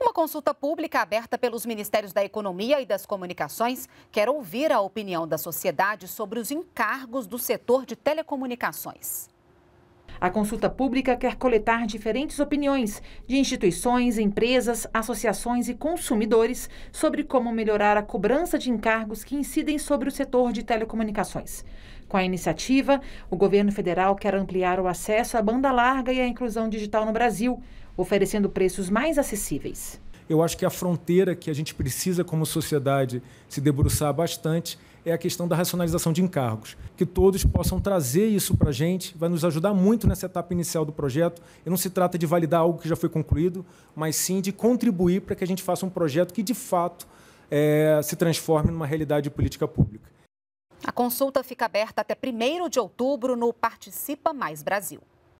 Uma consulta pública aberta pelos Ministérios da Economia e das Comunicações quer ouvir a opinião da sociedade sobre os encargos do setor de telecomunicações. A consulta pública quer coletar diferentes opiniões de instituições, empresas, associações e consumidores sobre como melhorar a cobrança de encargos que incidem sobre o setor de telecomunicações. Com a iniciativa, o governo federal quer ampliar o acesso à banda larga e à inclusão digital no Brasil, oferecendo preços mais acessíveis eu acho que a fronteira que a gente precisa, como sociedade, se debruçar bastante é a questão da racionalização de encargos. Que todos possam trazer isso para a gente, vai nos ajudar muito nessa etapa inicial do projeto. E não se trata de validar algo que já foi concluído, mas sim de contribuir para que a gente faça um projeto que, de fato, é, se transforme numa realidade de política pública. A consulta fica aberta até 1 de outubro no Participa Mais Brasil.